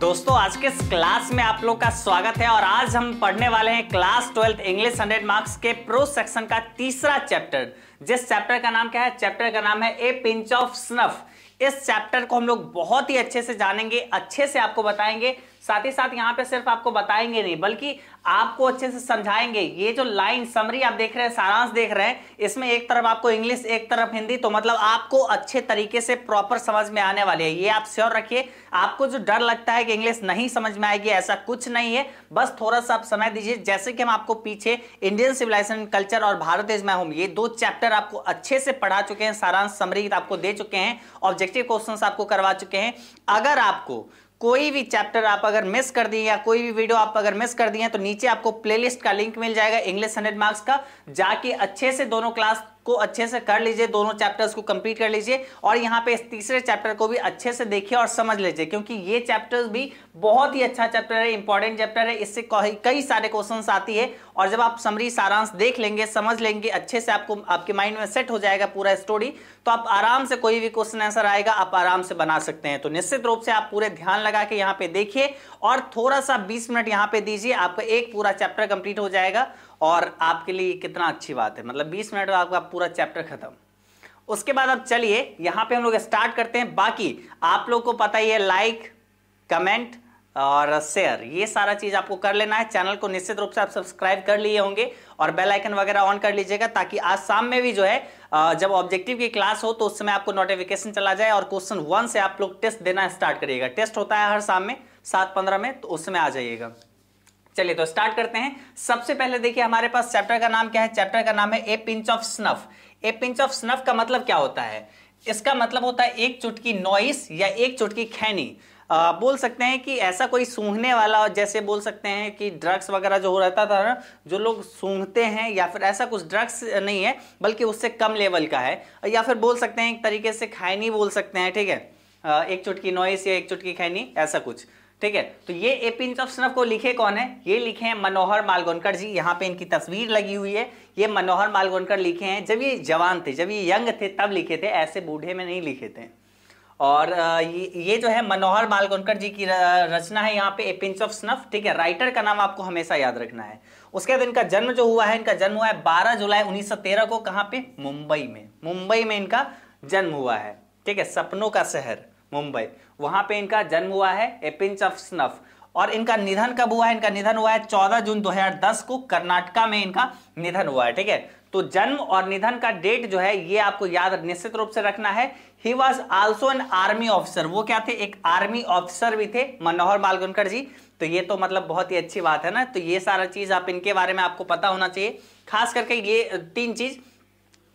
दोस्तों आज के इस क्लास में आप लोग का स्वागत है और आज हम पढ़ने वाले हैं class twelfth English hundred marks के प्रो सेक्शन का तीसरा चैप्टर जिस चैप्टर का नाम क्या है चैप्टर का नाम है ए पिंच ऑफ स्नफ इस चैप्टर को हम लोग बहुत ही अच्छे से जानेंगे अच्छे से आपको बताएंगे साथ ही साथ यहाँ पे सिर्फ आपको बताएंगे नहीं बल्कि आपको अच्छे से समझाएंगे ये जो लाइन समरी आप देख रहे हैं सारांश देख रहे हैं इसमें एक तरफ आपको इंग्लिश एक तरफ हिंदी तो मतलब आपको अच्छे तरीके से प्रॉपर समझ में आने वाली है ये आप श्योर रखिए आपको जो डर लगता है कि इंग्लिश नहीं समझ में आएगी ऐसा कुछ नहीं है बस थोड़ा सा आप समय दीजिए जैसे कि हम आपको पीछे इंडियन सिविलाइजेशन कल्चर और भारत इज माई होम ये दो चैप्टर आपको अच्छे से पढ़ा चुके हैं सारांश समरी आपको दे चुके हैं ऑब्जेक्टिव क्वेश्चन आपको करवा चुके हैं अगर आपको कोई भी चैप्टर आप अगर मिस कर दिए या कोई भी वीडियो आप अगर मिस कर दिए तो नीचे आपको प्लेलिस्ट का लिंक मिल जाएगा इंग्लिश हंड्रेड मार्क्स का जाके अच्छे से दोनों क्लास को अच्छे से कर लीजिए दोनों चैप्टर्स को कंप्लीट कर लीजिए और यहाँ पे इस तीसरे चैप्टर को भी अच्छे से देखिए और समझ लीजिए क्योंकि ये चैप्टर भी बहुत ही अच्छा चैप्टर है इंपॉर्टेंट चैप्टर है इससे कई सारे क्वेश्चन आती है और जब आप समरी सारांश देख लेंगे समझ लेंगे अच्छे से आपको आपके माइंड में सेट हो जाएगा पूरा स्टोरी तो आप आराम से कोई भी क्वेश्चन आंसर आएगा आप आराम से बना सकते हैं तो निश्चित रूप से आप पूरे ध्यान लगा के यहाँ पे देखिए और थोड़ा सा 20 मिनट यहाँ पे दीजिए आपका एक पूरा चैप्टर कंप्लीट हो जाएगा और आपके लिए कितना अच्छी बात है मतलब 20 मिनट में आपका पूरा चैप्टर खत्म उसके बाद आप चलिए यहाँ पे हम लोग स्टार्ट करते हैं बाकी आप लोग को पता ही है लाइक कमेंट और शेयर ये सारा चीज आपको कर लेना है चैनल को निश्चित रूप से आप सब्सक्राइब कर लिए होंगे और बेल आइकन वगैरह ऑन कर लीजिएगा ताकि आज शाम में भी जो है जब ऑब्जेक्टिव की क्लास हो तो उस समय आपको नोटिफिकेशन चला जाए और क्वेश्चन वन से आप लोग टेस्ट देना स्टार्ट करिएगा टेस्ट होता है हर शाम में सात पंद्रह में तो उस समय आ जाइएगा चलिए तो स्टार्ट करते हैं सबसे पहले देखिए हमारे पास चैप्टर का नाम क्या है चैप्टर का नाम है a pinch of snuff a pinch of snuff का मतलब क्या होता है इसका मतलब होता है एक चुटकी नॉइस या एक चुटकी खैनी आ, बोल सकते हैं कि ऐसा कोई सूंघने वाला जैसे बोल सकते हैं कि ड्रग्स वगैरह जो हो रहता था ना जो लोग सूंघते हैं या फिर ऐसा कुछ ड्रग्स नहीं है बल्कि उससे कम लेवल का है या फिर बोल सकते हैं एक तरीके से खैनी बोल सकते हैं ठीक है एक चुटकी नॉइस या एक चुटकी खैनी ऐसा कुछ ठीक है तो ये ए पिंच ऑफ स्नफ को लिखे कौन है ये लिखे हैं मनोहर मालगोनकर जी यहाँ पे इनकी तस्वीर लगी हुई है ये मनोहर मालगोनकर लिखे हैं जब ये जवान थे जब ये यंग थे तब लिखे थे ऐसे बूढ़े में नहीं लिखे थे और ये जो है मनोहर मालगोनकर जी की रचना है यहाँ पे ए पिंच ऑफ स्नफ ठीक है राइटर का नाम आपको हमेशा याद रखना है उसके बाद इनका जन्म जो हुआ है इनका जन्म हुआ है 12 जुलाई 1913 को कहाँ पे मुंबई में मुंबई में इनका जन्म हुआ है ठीक है सपनों का शहर मुंबई वहां पे इनका जन्म हुआ है ए पिंच ऑफ स्नफ और इनका निधन कब हुआ है इनका निधन हुआ है चौदह जून 2010 को कर्नाटका में इनका निधन हुआ है ठीक है तो जन्म और निधन का डेट जो है ये आपको याद निश्चित रूप से रखना है he was also an army officer वो क्या थे एक आर्मी ऑफिसर भी थे मनोहर मालगुनकर जी तो ये तो मतलब बहुत ही अच्छी बात है ना तो ये सारा चीज आप इनके बारे में आपको पता होना चाहिए खास करके ये तीन चीज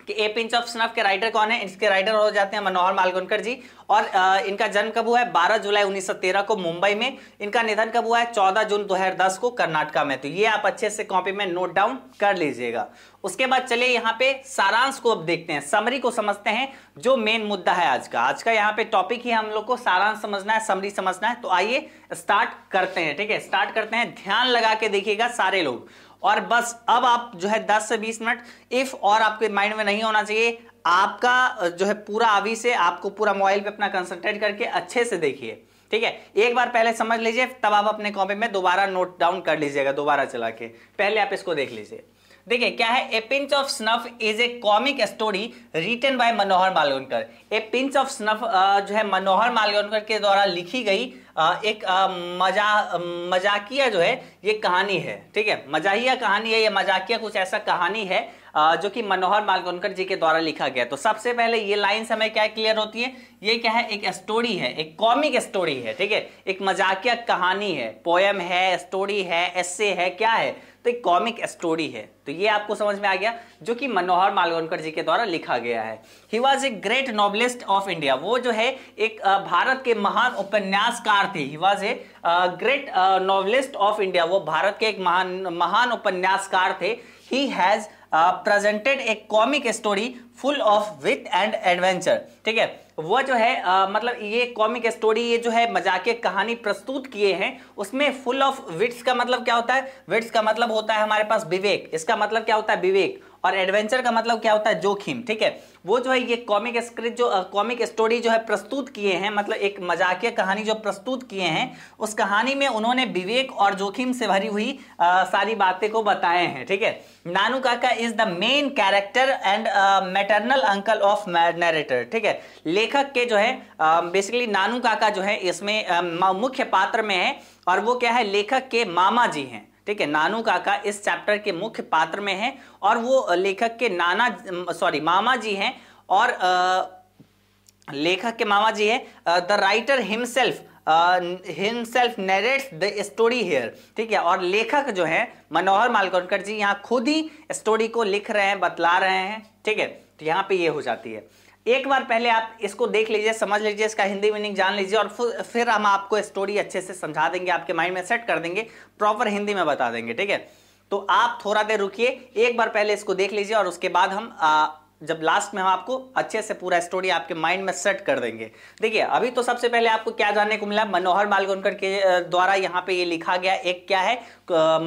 कि ए पिंच ऑफ स्नफ के राइटर कौन है इसके राइटर हो जाते हैं मनोहर मालगुनकर जी और आ, इनका जन्म कब हुआ है 12 जुलाई 1913 को मुंबई में इनका निधन कब हुआ है 14 जून 2010 को कर्नाटका में तो ये आप अच्छे से कॉपी में नोट डाउन कर लीजिएगा उसके बाद चलिए यहाँ पे सारांश को अब देखते हैं समरी को समझते हैं जो मेन मुद्दा है आज का आज का यहाँ पे टॉपिक ही हम लोग को सारांश समझना है समरी समझना है तो आइए स्टार्ट करते हैं ठीक है स्टार्ट करते हैं ध्यान लगा के देखिएगा सारे लोग और बस अब आप जो है 10 से 20 मिनट इफ और आपके माइंड में नहीं होना चाहिए आपका जो है पूरा आवी से आपको पूरा मोबाइल पे अपना कंसंट्रेट करके अच्छे से देखिए ठीक है एक बार पहले समझ लीजिए तब आप अपने कॉपी में दोबारा नोट डाउन कर लीजिएगा दोबारा चला के पहले आप इसको देख लीजिए देखिए क्या है a pinch of snuff is a comic story written by Manohar Malgonkar a pinch of snuff जो है मनोहर मालवनकर के द्वारा लिखी गई uh, एक uh, मजा um, मजाकिया जो है ये कहानी है ठीक है मजाहिया कहानी है ये मजाकिया कुछ ऐसा कहानी है जो कि मनोहर मालगोनकर जी के द्वारा लिखा गया तो सबसे पहले ये लाइन हमें क्या क्लियर होती है ये क्या है एक स्टोरी है एक कॉमिक स्टोरी है ठीक है एक मजाकिया कहानी है पोएम है स्टोरी है एस्से है क्या है तो एक कॉमिक स्टोरी है तो ये आपको समझ में आ गया जो कि मनोहर मालवनकर जी के द्वारा लिखा गया है he was a great novelist of India वो जो है एक भारत के महान उपन्यासकार थे he was a great novelist of India वो भारत के एक महान महान उपन्यासकार थे he has presented a comic story full of wit and adventure ठीक है वह जो है आ, मतलब ये कॉमिक स्टोरी ये जो है मजाक कहानी प्रस्तुत किए हैं उसमें फुल ऑफ विट्स का मतलब क्या होता है विट्स का मतलब होता है हमारे पास विवेक इसका मतलब क्या होता है विवेक और एडवेंचर का मतलब क्या होता है जोखिम ठीक है वो जो है ये कॉमिक स्क्रिप्ट जो कॉमिक स्टोरी जो है प्रस्तुत किए हैं मतलब एक मजाकिया कहानी जो प्रस्तुत किए हैं उस कहानी में उन्होंने विवेक और जोखिम से भरी हुई आ, सारी बातें को बताए हैं ठीक है Nanu Kaka is the main character and maternal uncle of narrator ठीक है लेखक के जो है बेसिकली नानू काका जो है इसमें मुख्य पात्र में है और वो क्या है लेखक के मामा जी हैं ठीक है नानू काका इस चैप्टर के मुख्य पात्र में हैं और वो लेखक के नाना सॉरी मामा जी हैं और आ, लेखक के मामा जी हैं the writer himself himself narrates the story here ठीक है और लेखक जो है मनोहर मालकोनकर जी यहाँ खुद ही स्टोरी को लिख रहे हैं बतला रहे हैं ठीक है तो यहाँ पे ये हो जाती है एक बार पहले आप इसको देख लीजिए समझ लीजिए इसका हिंदी मीनिंग जान लीजिए और फिर हम आपको स्टोरी अच्छे से समझा देंगे आपके माइंड में सेट कर देंगे प्रॉपर हिंदी में बता देंगे ठीक है तो आप थोड़ा देर रुकिए एक बार पहले इसको देख लीजिए और उसके बाद हम आ, जब लास्ट में हम आपको अच्छे से पूरा स्टोरी आपके माइंड में सेट कर देंगे देखिए अभी तो सबसे पहले आपको क्या जानने को मिला मनोहर मालगुनकर के द्वारा यहाँ पे ये लिखा गया एक क्या है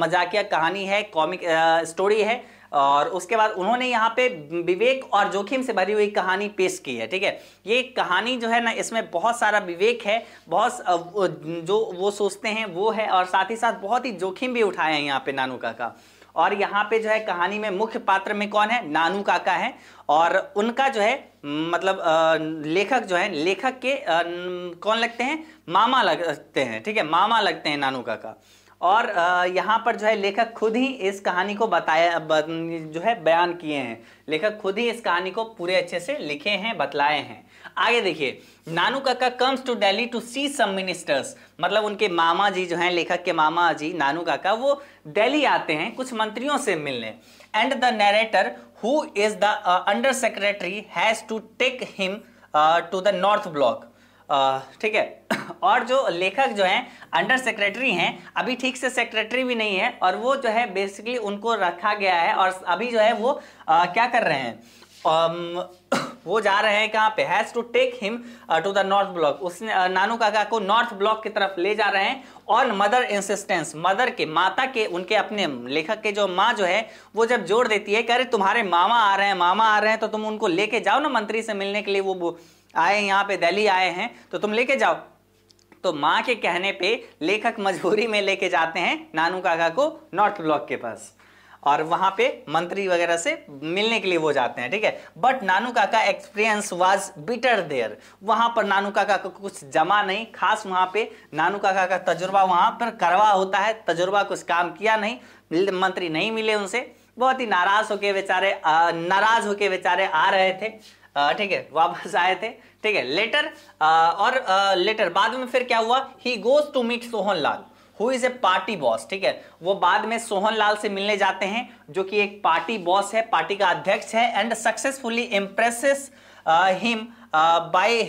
मजाकिया कहानी है कॉमिक स्टोरी है और उसके बाद उन्होंने यहाँ पे विवेक और जोखिम से भरी हुई कहानी पेश की है ठीक है ये कहानी जो है ना इसमें बहुत सारा विवेक है बहुत जो वो सोचते हैं वो है और साथ ही साथ बहुत ही जोखिम भी उठाए हैं यहाँ पे नानू काका और यहाँ पे जो है कहानी में मुख्य पात्र में कौन है नानू काका है और उनका जो है मतलब लेखक जो है लेखक के कौन लगते हैं मामा लगते हैं ठीक है मामा लगते हैं नानू काका और यहाँ पर जो है लेखक खुद ही इस कहानी को बताया जो है बयान किए हैं लेखक खुद ही इस कहानी को पूरे अच्छे से लिखे हैं बतलाए हैं आगे देखिए Nanu Kaka comes to Delhi to see some ministers मतलब उनके मामा जी जो हैं लेखक के मामा जी नानू काका वो दिल्ली आते हैं कुछ मंत्रियों से मिलने and the narrator who is the under secretary has to take him to the North Block ठीक है और जो लेखक जो हैं अंडर सेक्रेटरी हैं अभी ठीक से सेक्रेटरी भी नहीं है और वो जो है बेसिकली उनको रखा गया है और अभी जो है वो आ, क्या कर रहे हैं आम, वो जा रहे हैं कहाँ पे has to take him to the North Block उसने नानू काका को नॉर्थ ब्लॉक की तरफ ले जा रहे हैं ऑन मदर इंसिस्टेंस मदर के माता के उनके अपने लेखक के जो माँ जो है वो जब जोड़ देती है कह रहे तुम्हारे मामा आ रहे हैं मामा आ रहे हैं तो तुम उनको लेके जाओ ना मंत्री से मिलने के लिए वो आए यहाँ पे दिल्ली आए हैं तो तुम लेके जाओ तो माँ के कहने पे लेखक मजबूरी में लेके जाते हैं नानू काका को नॉर्थ ब्लॉक के पास और वहाँ पे मंत्री वगैरह से मिलने के लिए वो जाते हैं ठीक है बट नानू काका एक्सपीरियंस वाज बिटर देयर वहाँ पर नानू काका को कुछ जमा नहीं खास वहाँ पे नानू काका का तजुर्बा वहाँ पर करवा होता है तजुर्बा कुछ काम किया नहीं मंत्री नहीं मिले उनसे बहुत ही नाराज होके बेचारे नाराज होके बेचारे आ रहे थे ठीक है वापस आए थे ठीक है लेटर और लेटर बाद में फिर क्या हुआ he goes to meet Sohan Lal who is a party boss ठीक है वो बाद में सोहन लाल से मिलने जाते हैं जो कि एक पार्टी बॉस है पार्टी का अध्यक्ष है and successfully impress him by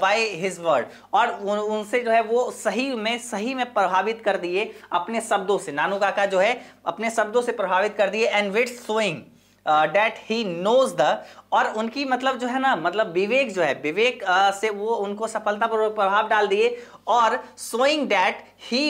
by his word और उन, उनसे जो है वो सही में सही में प्रभावित कर दिए अपने शब्दों से नानू काका जो है अपने शब्दों से प्रभावित कर दिए and wits showing that he knows the और उनकी मतलब जो है ना मतलब विवेक जो है विवेक uh, से वो उनको सफलता पर प्रभाव डाल दिए और showing that he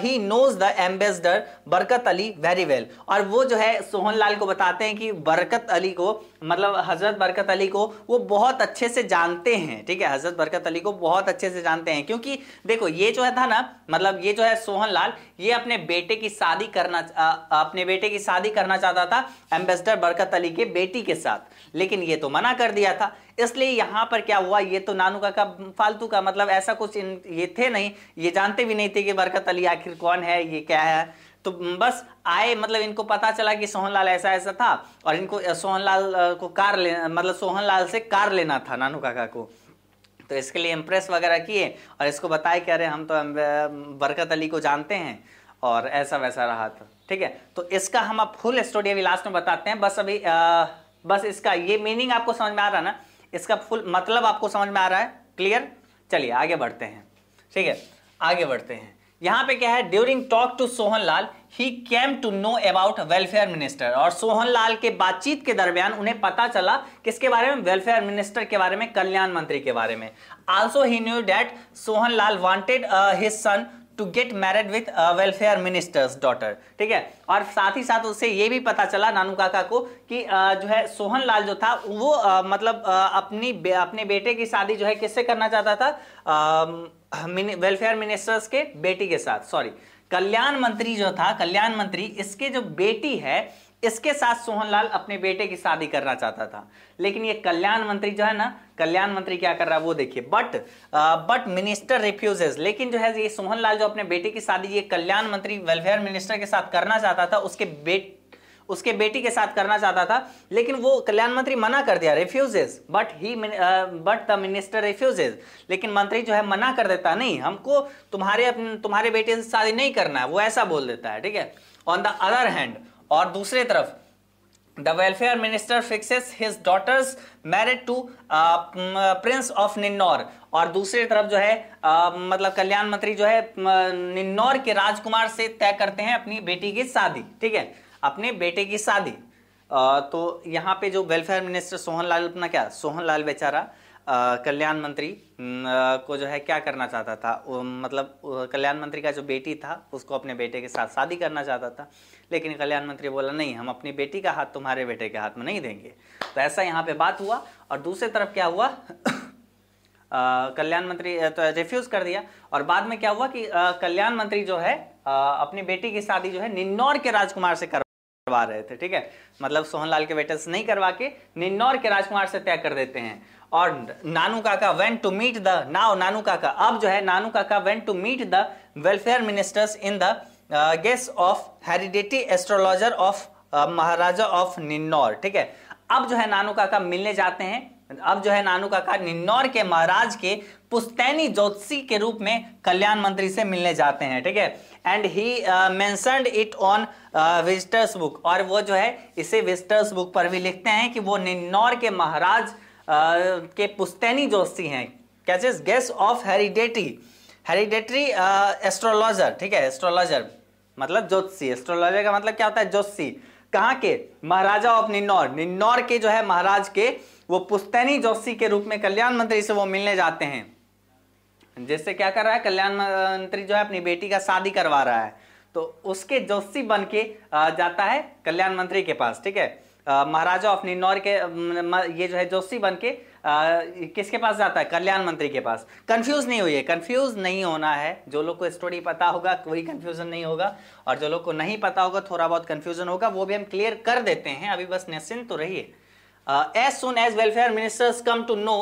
he knows the ambassador Barkat Ali very well और वो जो है सोहन लाल को बताते हैं कि बरकत अली को मतलब हजरत बरकत अली को वो बहुत अच्छे से जानते हैं ठीक है हजरत बरकत अली को बहुत अच्छे से जानते हैं क्योंकि देखो ये जो है था ना मतलब ये जो है सोहन लाल ये अपने बेटे की शादी करना आ, अपने बेटे की शादी करना चाहता था एम्बेसडर बरकत अली के बेटी के साथ लेकिन ये तो मना कर दिया था इसलिए यहाँ पर क्या हुआ ये तो नानू का, का फालतू का मतलब ऐसा कुछ इन, ये थे थे नहीं ये जानते भी नहीं थे कि बरकत अली आखिर कौन है ये क्या है तो बस आए मतलब इनको पता चला कि सोहनलाल ऐसा ऐसा था और इनको सोहनलाल को कार ले मतलब सोहनलाल से कार लेना था नानू काका को तो इसके लिए इम्प्रेस वगैरह किए और इसको बताए कि अरे हम तो बरकत अली को जानते हैं और ऐसा वैसा रहा था ठीक है तो इसका हम आप फुल स्टोरी अभी लास्ट में बताते हैं बस अभी आ, बस इसका ये मीनिंग आपको समझ में आ रहा है ना इसका फुल मतलब आपको समझ में आ रहा है क्लियर चलिए आगे बढ़ते हैं ठीक है आगे बढ़ते हैं यहाँ पे क्या है during talk to Sohan Lal he came to know about welfare minister और सोहन लाल के बातचीत के दरमियान उन्हें पता चला किसके बारे में वेलफेयर मिनिस्टर के बारे में कल्याण मंत्री के बारे में also he knew that Sohan Lal wanted his son to get married with welfare minister's daughter ठीक है और साथ ही साथ उसे ये भी पता चला नानू काका को कि uh, जो है सोहन लाल जो था वो uh, मतलब uh, अपनी अपने बेटे की शादी जो है किससे करना चाहता था वेलफेयर um, मिनिस्टर्स के बेटी के साथ सॉरी कल्याण मंत्री जो था कल्याण मंत्री इसके जो बेटी है इसके साथ सोहनलाल अपने बेटे की शादी करना चाहता था लेकिन ये कल्याण मंत्री जो है ना कल्याण मंत्री क्या कर रहा है वो देखिए बट बट मिनिस्टर रिफ्यूजेस लेकिन जो है ये सोहनलाल जो अपने बेटे की शादी ये कल्याण मंत्री वेलफेयर मिनिस्टर के साथ करना चाहता था उसके बेट उसके बेटी के साथ करना चाहता था लेकिन वो कल्याण मंत्री मना कर दिया refuses but he but the minister refuses लेकिन मंत्री जो है मना कर देता नहीं हमको तुम्हारे तुम्हारे बेटे से शादी नहीं करना है वो ऐसा बोल देता है ठीक है ऑन द अदर हैंड और दूसरी तरफ the welfare minister fixes his daughter's married to prince of Ninnaur और दूसरी तरफ जो है आ, uh, मतलब कल्याण मंत्री जो है निन्नौर mm, uh, के राजकुमार से तय करते हैं अपनी बेटी की शादी ठीक है अपने बेटे की शादी uh, तो यहाँ पे जो वेलफेयर मिनिस्टर सोहन लाल अपना क्या सोहन लाल बेचारा कल्याण मंत्री को जो है क्या करना चाहता था मतलब कल्याण मंत्री का जो बेटी था उसको अपने बेटे के साथ शादी करना चाहता था लेकिन कल्याण मंत्री बोला नहीं हम अपनी बेटी का हाथ तुम्हारे बेटे के हाथ में नहीं देंगे तो ऐसा यहाँ पे बात हुआ और दूसरी तरफ क्या हुआ कल्याण मंत्री तो रिफ्यूज कर दिया और बाद में क्या हुआ कि कल्याण मंत्री जो है अपनी बेटी की शादी जो है निन्नौर के राजकुमार से करवा रहे थे ठीक है मतलब सोहनलाल के बेटे से नहीं करवा के निन्नौर के राजकुमार से तय कर देते हैं और Nanu Kaka went to meet the now Nanu Kaka अब जो है Nanu Kaka went to meet the welfare minister's in the guise of hereditary astrologer of Maharaja of Ninnaur ठीक है अब जो है नानू काका मिलने जाते हैं अब जो है नानू काका निन्नौर के महाराज के पुस्तैनी ज्योतिषी के रूप में कल्याण मंत्री से मिलने जाते हैं ठीक है and he mentioned it on visitors book और वो जो है इसे विजिटर्स बुक पर भी लिखते हैं कि वो निन्नौर के महाराज के पुस्तैनी जोशी हैं catch is guise of hereditary hereditary astrologer ठीक है एस्ट्रोलॉजर मतलब ज्योतिषी एस्ट्रोलॉजर का मतलब क्या होता है ज्योतिषी कहाँ के महाराजा ऑफ निन्नौर निन्नौर के जो है महाराज के वो पुस्तैनी ज्योतिषी के रूप में कल्याण मंत्री से वो मिलने जाते हैं जिससे क्या कर रहा है कल्याण मंत्री जो है अपनी बेटी का शादी करवा रहा है तो उसके जोशी बन के जाता है कल्याण मंत्री के पास ठीक है महाराजा ऑफ निन्नौर के ये जो है जोशी बन के किसके पास जाता है कल्याण मंत्री के पास कंफ्यूज नहीं हुई है कंफ्यूज नहीं होना है जो लोग को स्टोरी पता होगा कोई कंफ्यूजन नहीं होगा और जो लोग को नहीं पता होगा थोड़ा बहुत कंफ्यूजन होगा वो भी हम क्लियर कर देते हैं अभी बस निश्चिंत तो रहिए as soon as welfare minister's come to know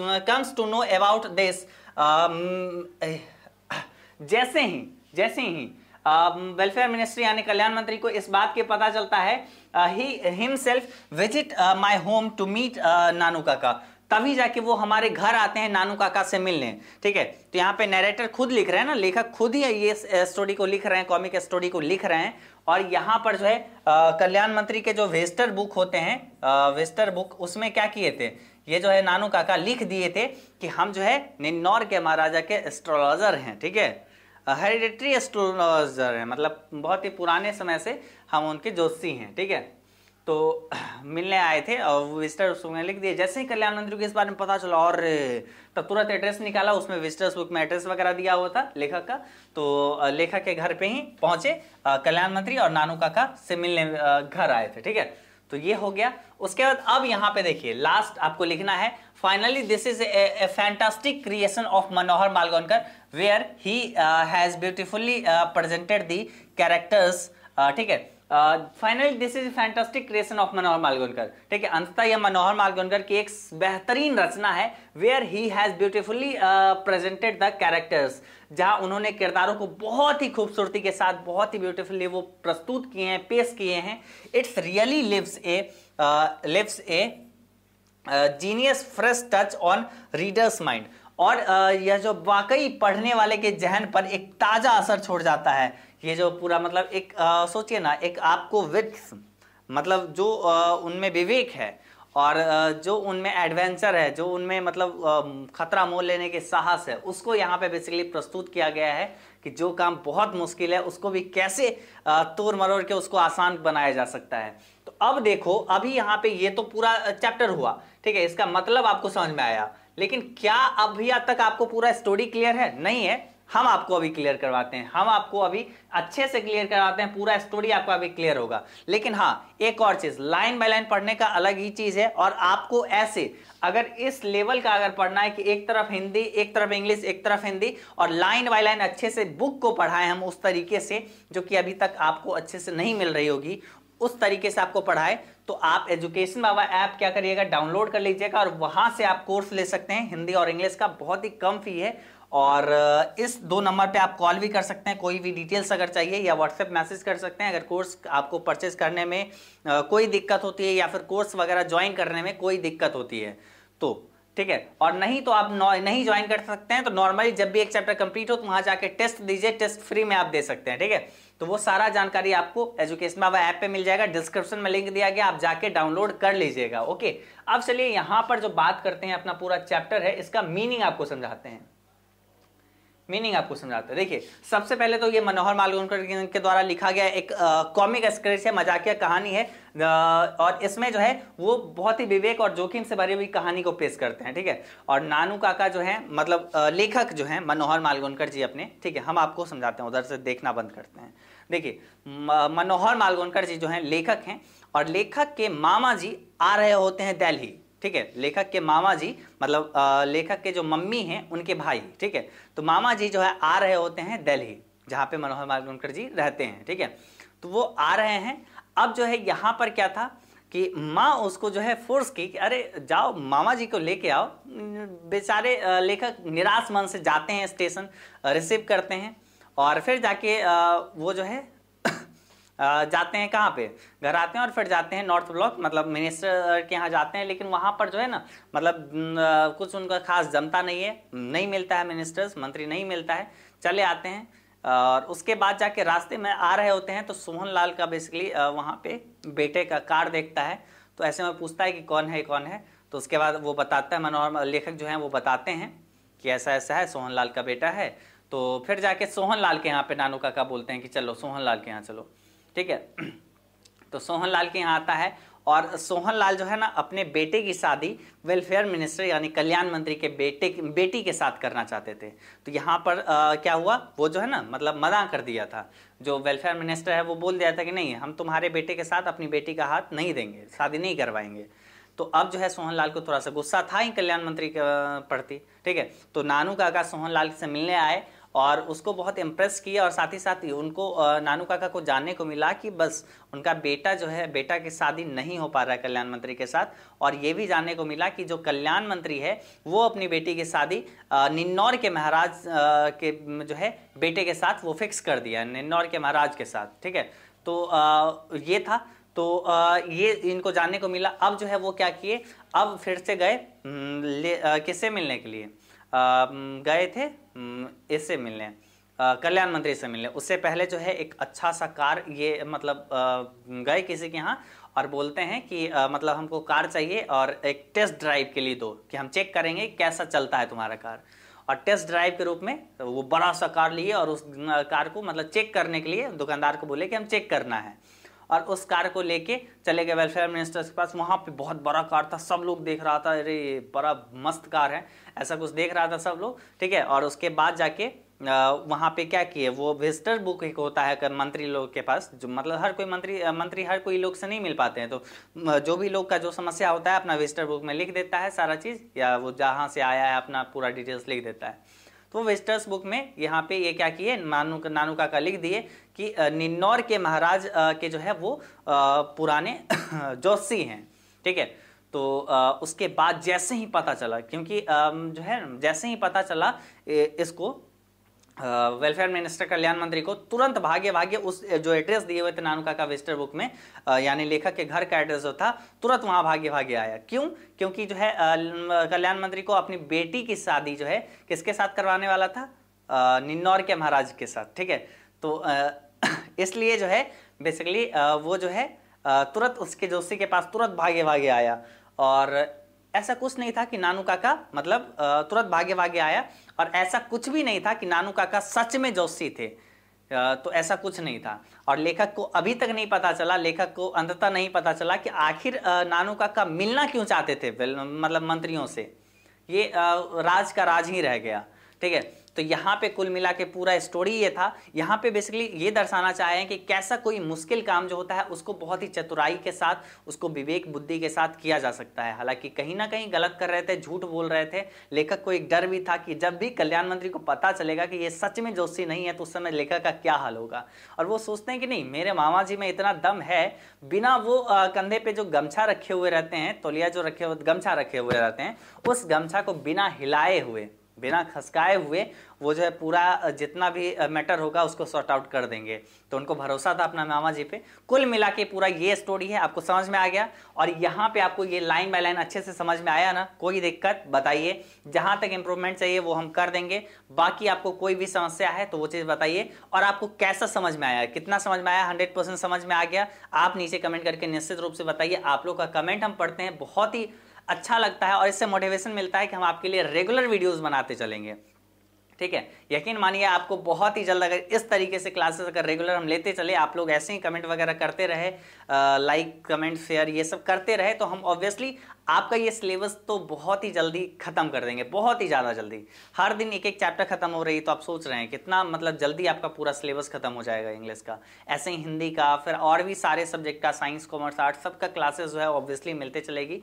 comes to know about this जैसे ही जैसे ही वेलफेयर um, मिनिस्ट्री यानी कल्याण मंत्री को इस बात के पता चलता है he himself visit my home to meet Nanu Kaka तभी जाके वो हमारे घर आते हैं नानू काका से मिलने ठीक है तो यहाँ पे नरेटर खुद लिख रहे हैं ना लेखक खुद ही ये स्टोरी को लिख रहे हैं कॉमिक स्टोरी को लिख रहे हैं और यहाँ पर जो है uh, कल्याण मंत्री के जो वेस्टर बुक होते हैं वेस्टर uh, बुक उसमें क्या किए थे ये जो है नानू काका लिख दिए थे कि हम जो है निन्नौर के महाराजा के एस्ट्रोलॉजर हैं ठीक है हेरिडेटरी एस्ट्रोलॉजर हैं मतलब बहुत ही पुराने समय से हम उनके जोशी हैं ठीक है तो मिलने आए थे और विजिटर्स बुक में लिख दिए जैसे ही कल्याण को इस बारे में पता चला और तब तुरंत एड्रेस निकाला उसमें विजिटर्स बुक में एड्रेस वगैरह दिया हुआ था लेखक का तो लेखक के घर पे ही पहुंचे कल्याण मंत्री और नानू काका से मिलने घर आए थे ठीक है तो ये हो गया उसके बाद अब यहाँ पे देखिए लास्ट आपको लिखना है finally this is a fantastic creation of Manohar Malgonkar where he has beautifully presented the characters ठीक है finally this is fantastic creation of Manohar Malgonkar ठीक है अंततः यह मनोहर मालगोनकर की एक बेहतरीन रचना है where he has beautifully presented the characters जहां उन्होंने किरदारों को बहुत ही खूबसूरती के साथ बहुत ही ब्यूटिफुली वो प्रस्तुत किए हैं पेश किए हैं it's really lives a lives a genius fresh touch on readers mind और यह जो वाकई पढ़ने वाले के जहन पर एक ताज़ा असर छोड़ जाता है ये जो पूरा मतलब एक सोचिए ना एक आपको विक्स मतलब जो उनमें विवेक है और जो उनमें एडवेंचर है जो उनमें मतलब खतरा मोल लेने के साहस है उसको यहाँ पे बेसिकली प्रस्तुत किया गया है कि जो काम बहुत मुश्किल है उसको भी कैसे तोड़ मरोड़ के उसको आसान बनाया जा सकता है अब देखो अभी यहाँ पे ये तो पूरा चैप्टर हुआ ठीक है इसका मतलब आपको समझ में आया लेकिन क्या अभी तक आपको पूरा स्टोरी क्लियर है नहीं है हम आपको अभी क्लियर करवाते हैं हम आपको अभी अच्छे से क्लियर करवाते हैं पूरा स्टोरी आपको अभी क्लियर होगा लेकिन हाँ एक और चीज लाइन बाय लाइन पढ़ने का अलग ही चीज है और आपको ऐसे अगर इस लेवल का अगर पढ़ना है कि एक तरफ हिंदी एक तरफ इंग्लिश एक तरफ हिंदी और लाइन बाय लाइन अच्छे से बुक को पढ़ाएं हम उस तरीके से जो कि अभी तक आपको अच्छे से नहीं मिल रही होगी उस तरीके से आपको पढ़ाए तो आप एजुकेशन बाबा ऐप क्या करिएगा डाउनलोड कर लीजिएगा और वहां से आप कोर्स ले सकते हैं हिंदी और इंग्लिश का बहुत ही कम फी है और इस दो नंबर पे आप कॉल भी कर सकते हैं कोई भी डिटेल्स अगर चाहिए या व्हाट्सएप मैसेज कर सकते हैं अगर कोर्स आपको परचेज करने में कोई दिक्कत होती है या फिर कोर्स वगैरह ज्वाइन करने में कोई दिक्कत होती है तो ठीक है और नहीं तो आप नहीं ज्वाइन कर सकते हैं तो नॉर्मली जब भी एक चैप्टर कंप्लीट हो तो वहां जाके टेस्ट दीजिए टेस्ट फ्री में आप दे सकते हैं ठीक है तो वो सारा जानकारी आपको एजुकेशन बाबा ऐप पे मिल जाएगा डिस्क्रिप्शन में लिंक दिया गया आप जाके डाउनलोड कर लीजिएगा ओके अब चलिए यहां पर जो बात करते हैं अपना पूरा चैप्टर है इसका मीनिंग आपको समझाते हैं मीनिंग आपको समझाते हैं देखिए सबसे पहले तो ये मनोहर मालगोनकर के द्वारा लिखा गया एक कॉमिक स्क्रिप्ट है मजाकिया कहानी है और इसमें जो है वो बहुत ही विवेक और जोखिम से भरी हुई कहानी को पेश करते हैं ठीक है और नानू काका जो है मतलब आ, लेखक जो है मनोहर मालगोनकर जी अपने ठीक है हम आपको समझाते हैं उधर से देखना बंद करते हैं देखिए मनोहर मालगोनकर जी जो है लेखक हैं और लेखक के मामा जी आ रहे होते हैं दिल्ली ठीक है लेखक के मामा जी मतलब लेखक के जो मम्मी हैं उनके भाई ठीक है तो मामा जी जो है आ रहे होते हैं दिल्ली जहाँ पे मनोहर मालवनकर जी रहते हैं ठीक है तो वो आ रहे हैं अब जो है यहाँ पर क्या था कि माँ उसको जो है फोर्स की कि अरे जाओ मामा जी को लेके आओ बेचारे लेखक निराश मन से जाते हैं स्टेशन रिसीव करते हैं और फिर जाके वो जो है जाते हैं कहाँ पे घर आते हैं और फिर जाते हैं नॉर्थ ब्लॉक मतलब मिनिस्टर के यहाँ जाते हैं लेकिन वहाँ पर जो है ना मतलब कुछ उनका खास जमता नहीं है नहीं मिलता है मिनिस्टर्स मंत्री नहीं मिलता है चले आते हैं और उसके बाद जाके रास्ते में आ रहे होते हैं तो सोहन लाल का बेसिकली वहाँ पे बेटे का कार देखता है तो ऐसे में पूछता है कि कौन है कौन है तो उसके बाद वो बताता है मनोहर लेखक जो हैं वो बताते हैं कि ऐसा ऐसा है सोहन लाल का बेटा है तो फिर जाके सोहन लाल के यहाँ पे नानू काका बोलते हैं कि चलो सोहन लाल के यहाँ चलो ठीक है तो सोहन लाल के यहाँ आता है और सोहन लाल जो है ना अपने बेटे की शादी वेलफेयर मिनिस्टर यानी कल्याण मंत्री के बेटे बेटी के साथ करना चाहते थे तो यहाँ पर आ, क्या हुआ वो जो है ना मतलब मना कर दिया था जो वेलफेयर मिनिस्टर है वो बोल दिया था कि नहीं हम तुम्हारे बेटे के साथ अपनी बेटी का हाथ नहीं देंगे शादी नहीं करवाएंगे तो अब जो है सोहन लाल को थोड़ा सा गुस्सा था ही कल्याण मंत्री के प्रति ठीक है तो नानू काका सोहन लाल से मिलने आए और उसको बहुत इम्प्रेस किया और साथ ही साथ ही उनको नानू काका को जानने को मिला कि बस उनका बेटा जो है बेटा की शादी नहीं हो पा रहा है कल्याण मंत्री के साथ और ये भी जानने को मिला कि जो कल्याण मंत्री है वो अपनी बेटी की शादी निन्नौर के महाराज के जो है बेटे के साथ वो फिक्स कर दिया निन्नौर के महाराज के साथ ठीक है तो ये था तो ये इनको जानने को मिला अब जो है वो क्या किए अब फिर से गए किससे मिलने के लिए गए थे इससे मिलने कल्याण मंत्री से मिलने उससे पहले जो है एक अच्छा सा कार ये मतलब गए किसी के यहाँ और बोलते हैं कि मतलब हमको कार चाहिए और एक टेस्ट ड्राइव के लिए दो कि हम चेक करेंगे कैसा चलता है तुम्हारा कार और टेस्ट ड्राइव के रूप में वो बड़ा सा कार लिए और उस कार को मतलब चेक करने के लिए दुकानदार को बोले कि हम चेक करना है और उस कार को लेके चले गए वेलफेयर मिनिस्टर के पास वहाँ पे बहुत बड़ा कार था सब लोग देख रहा था अरे ये बड़ा मस्त कार है ऐसा कुछ देख रहा था सब लोग ठीक है और उसके बाद जाके वहाँ पे क्या किए वो विजिटर बुक एक होता है मंत्री लोग के पास जो मतलब हर कोई मंत्री मंत्री हर कोई लोग से नहीं मिल पाते हैं तो जो भी लोग का जो समस्या होता है अपना विजिटर बुक में लिख देता है सारा चीज़ या वो जहाँ से आया है अपना पूरा डिटेल्स लिख देता है तो वेस्टर्स बुक में यहाँ पे ये क्या किए नानू नानू का लिख दिए कि निन्नौर के महाराज के जो है वो पुराने जोशी हैं ठीक है तो उसके बाद जैसे ही पता चला क्योंकि जो है जैसे ही पता चला इसको वेलफेयर मिनिस्टर कल्याण मंत्री को तुरंत भाग्य भाग्य उस जो एड्रेस दिए हुए थे नानुका का विस्टर बुक में यानी लेखक के घर का एड्रेस जो था तुरंत वहां भाग्य भाग्य आया क्यों क्योंकि जो है कल्याण मंत्री को अपनी बेटी की शादी जो है किसके साथ करवाने वाला था निन्नौर के महाराज के साथ ठीक है तो इसलिए जो है बेसिकली वो जो है तुरंत उसके जोशी के पास तुरंत भाग्य भाग्य आया और ऐसा कुछ नहीं था कि नानू काका मतलब तुरंत भाग्य भाग्य आया और ऐसा कुछ भी नहीं था कि नानू काका सच में जोशी थे तो ऐसा कुछ नहीं था और लेखक को अभी तक नहीं पता चला लेखक को अंततः नहीं पता चला कि आखिर नानू काका मिलना क्यों चाहते थे मतलब मंत्रियों से ये राज का राज ही रह गया ठीक है तो यहाँ पे कुल मिला के पूरा स्टोरी ये था यहाँ पे बेसिकली ये दर्शाना चाह रहे हैं कि कैसा कोई मुश्किल काम जो होता है उसको बहुत ही चतुराई के साथ उसको विवेक बुद्धि के साथ किया जा सकता है हालांकि कहीं ना कहीं गलत कर रहे थे झूठ बोल रहे थे लेखक को एक डर भी था कि जब भी कल्याण मंत्री को पता चलेगा कि ये सच में जोशी नहीं है तो उस समय लेखक का क्या हाल होगा और वो सोचते हैं कि नहीं मेरे मामा जी में इतना दम है बिना वो कंधे पे जो गमछा रखे हुए रहते हैं तोलिया जो रखे हुए गमछा रखे हुए रहते हैं उस गमछा को बिना हिलाए हुए बिना खसकाए हुए वो जो है पूरा जितना भी मैटर होगा उसको सॉर्ट आउट कर देंगे तो उनको भरोसा था अपना मामा जी पे कुल मिला के पूरा ये स्टोरी है आपको समझ में आ गया और यहाँ पे आपको ये लाइन बाय लाइन अच्छे से समझ में आया ना कोई दिक्कत बताइए जहाँ तक इम्प्रूवमेंट चाहिए वो हम कर देंगे बाकी आपको कोई भी समस्या है तो वो चीज़ बताइए और आपको कैसा समझ में आया कितना समझ में आया हंड्रेड समझ में आ गया आप नीचे कमेंट करके निश्चित रूप से बताइए आप लोग का कमेंट हम पढ़ते हैं बहुत ही अच्छा लगता है और इससे मोटिवेशन मिलता है कि हम आपके लिए रेगुलर वीडियोज़ बनाते चलेंगे ठीक है यकीन मानिए आपको बहुत ही जल्द अगर इस तरीके से क्लासेस अगर रेगुलर हम लेते चले आप लोग ऐसे ही कमेंट वगैरह करते रहे लाइक कमेंट शेयर ये सब करते रहे तो हम ऑब्वियसली आपका ये सिलेबस तो बहुत ही जल्दी खत्म कर देंगे बहुत ही ज़्यादा जल्दी हर दिन एक एक चैप्टर खत्म हो रही है तो आप सोच रहे हैं कितना मतलब जल्दी आपका पूरा सिलेबस खत्म हो जाएगा इंग्लिश का ऐसे ही हिंदी का फिर और भी सारे सब्जेक्ट का साइंस कॉमर्स आर्ट्स सबका क्लासेस जो है ऑब्वियसली मिलते चलेगी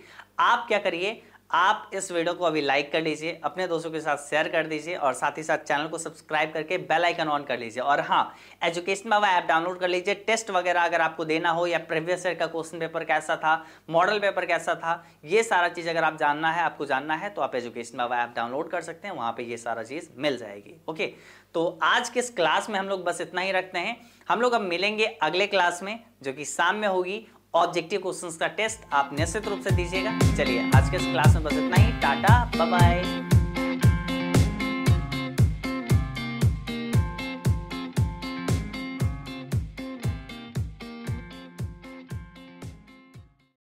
आप क्या करिए आप इस वीडियो को अभी लाइक कर लीजिए अपने दोस्तों के साथ शेयर कर दीजिए और साथ ही साथ चैनल को सब्सक्राइब करके बेल आइकन ऑन कर लीजिए और हाँ एजुकेशन बाबा ऐप डाउनलोड कर लीजिए टेस्ट वगैरह अगर आपको देना हो या प्रीवियस ईयर का क्वेश्चन पेपर कैसा था मॉडल पेपर कैसा था ये सारा चीज़ अगर आप जानना है आपको जानना है तो आप एजुकेशन बाबा ऐप डाउनलोड कर सकते हैं वहाँ पर ये सारा चीज़ मिल जाएगी ओके तो आज के इस क्लास में हम लोग बस इतना ही रखते हैं हम लोग अब मिलेंगे अगले क्लास में जो कि शाम में होगी ऑब्जेक्टिव क्वेश्चंस का टेस्ट आप निश्चित रूप से दीजिएगा चलिए आज के इस क्लास में बस इतना ही टाटा बाय